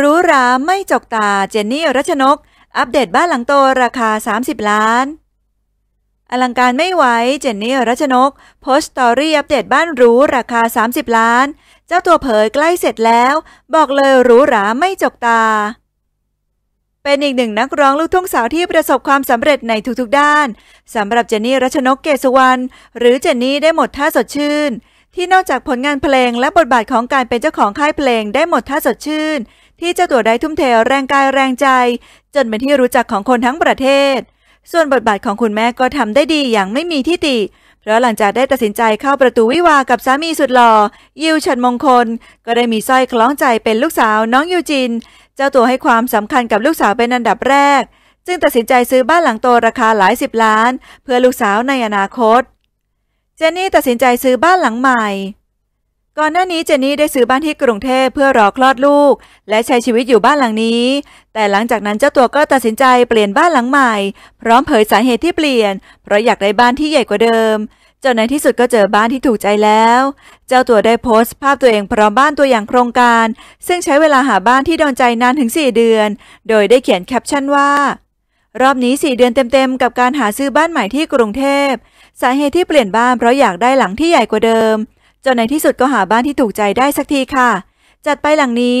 รู้ราไม่จกตา เจนนี่รัชนก อัปเดตบ้านหลังโตราคา 30 ล้านอลังการไม่ไหว เจนนี่รัชนกโพสต์สตอรี่อัปเดตบ้านรู้ราคา 30 ล้าน เจ้าตัวเผยใกล้เสร็จแล้ว บอกเลยรู้ราไม่จกตา เป็นอีกหนึ่งนักร้องลูกทุ่งสาวที่ประสบความสำเร็จในทุกๆด้านสำหรับเจนนี่รัชนกเกษวรรณหรือเจนนี่ได้หมดท่าสดชื่น ที่นอกจากผลงานเพลงและบทบาทของการเป็นเจ้าของค่ายเพลงได้หมดท่าสดชื่นที่เจ้าตัวได้ทุ่มเทแรงกายแรงใจ จนเป็นที่รู้จักของคนทั้งประเทศ ส่วนบทบาทของคุณแม่ก็ทำได้ดีอย่างไม่มีที่ติ เพราะหลังจากได้ตัดสินใจเข้าประตูวิวากับสามีสุดหล่อยิวฉันมงคล ก็ได้มีสร้อยคล้องใจเป็นลูกสาวน้องยูจิน เจ้าตัวให้ความสำคัญกับลูกสาวเป็นอันดับแรกจึงตัดสินใจซื้อบ้านหลังโตราคาหลายสิบล้านเพื่อลูกสาวในอนาคต เจนนี่ตัดสินใจซื้อบ้านหลังใหม่ก่อนหน้านี้เจนนี่ได้ซื้อบ้านที่กรุงเทพเพื่อรอคลอดลูก และใช้ชีวิตอยู่บ้านหลังนี้ แต่หลังจากนั้นเจ้าตัวก็ตัดสินใจเปลี่ยนบ้านหลังใหม่พร้อมเผยสาเหตุที่เปลี่ยน เพราะอยากได้บ้านที่ใหญ่กว่าเดิมจนในที่สุดก็เจอบ้านที่ถูกใจแล้ว เจ้าตัวได้โพสต์ภาพตัวเองพร้อมบ้านตัวอย่างโครงการ ซึ่งใช้เวลาหาบ้านที่โดนใจนานถึง 4 เดือน โดยได้เขียนแคปชั่นว่า รอบนี้4เดือนเต็มๆกับการหาซื้อบ้านใหม่ที่กรุงเทพสาเหตุที่เปลี่ยนบ้านเพราะอยากได้หลังที่ใหญ่กว่าเดิมจนในที่สุดก็หาบ้านที่ถูกใจได้สักทีค่ะ จัดไปหลังนี้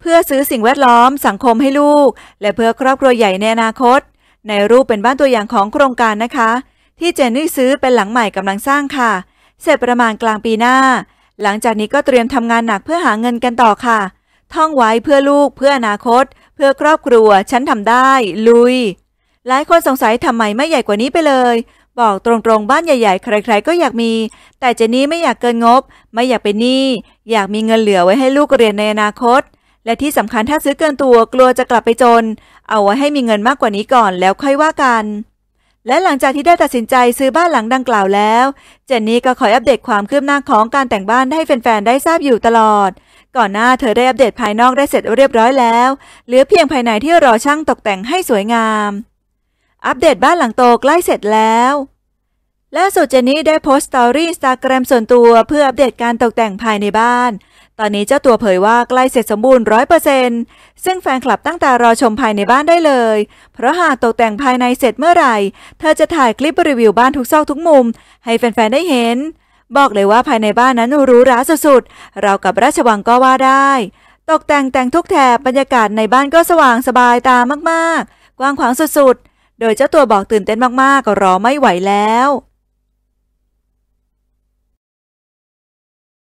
เพื่อซื้อสิ่งแวดล้อม สังคมให้ลูก และเพื่อครอบครัวใหญ่ในอนาคต ในรูปเป็นบ้านตัวอย่างของโครงการนะคะ ที่เจนนี่ซื้อเป็นหลังใหม่กำลังสร้างค่ะ เสร็จประมาณกลางปีหน้า หลังจากนี้ก็เตรียมทำงานหนักเพื่อหาเงินกันต่อค่ะ ท่องไว้เพื่อลูก เพื่ออนาคต เพื่อครอบครัวฉันทำได้ลุย หลายคนสงสัยทำไมไม่ใหญ่กว่านี้ไปเลยบอกตรงๆบ้านใหญ่ ๆใคร ๆ ก็อยากมี แต่เจนี่ไม่อยากเกินงบ ไม่อยากเป็นหนี้อยากมีเงินเหลือไว้ให้ลูกเรียนในอนาคต และที่สำคัญถ้าซื้อเกินตัวกลัวจะกลับไปจน เอาไว้ให้มีเงินมากกว่านี้ก่อนแล้วค่อยว่ากัน และหลังจากที่ได้ตัดสินใจซื้อบ้านหลังดังกล่าวแล้วเจนนี่ก็คอยอัปเดตความคืบหน้าของการแต่งบ้านให้แฟนๆได้ทราบอยู่ตลอด ก่อนหน้าเธอได้อัปเดตภายนอกได้เสร็จเรียบร้อยแล้วเหลือเพียงภายในที่รอช่างตกแต่งให้สวยงามอัปเดตบ้านหลังโต ใกล้เสร็จแล้วล่าสุดเจนนี่ได้โพสต์สตอรี่อินสตาแกรมส่วนตัว เพื่ออัปเดตการตกแต่งภายในบ้าน ตอนนี้เจ้าตัวเผยว่าใกล้เสร็จสมบูรณ์ร้อยเปอร์เซ็นซึ่งแฟนคลับตั้งตา รอชมภายในบ้านได้เลย เพราะหากตกแต่งภายในเสร็จเมื่อไหร่ เธอจะถ่ายคลิปรีวิวบ้านทุกซอกทุกมุมให้แฟนๆ ได้เห็น บอกเลยว่าภายในบ้านนั้นหรูหราสุดๆเรากับราชวังก็ว่าได้ ตกแต่งแต่งทุกแถบบรรยากาศในบ้านก็สว่างสบายตามากๆ กว้างขวางสุดๆโดยเจ้าตัวบอกตื่นเต้นมากๆ ก็รอไม่ไหวแล้ว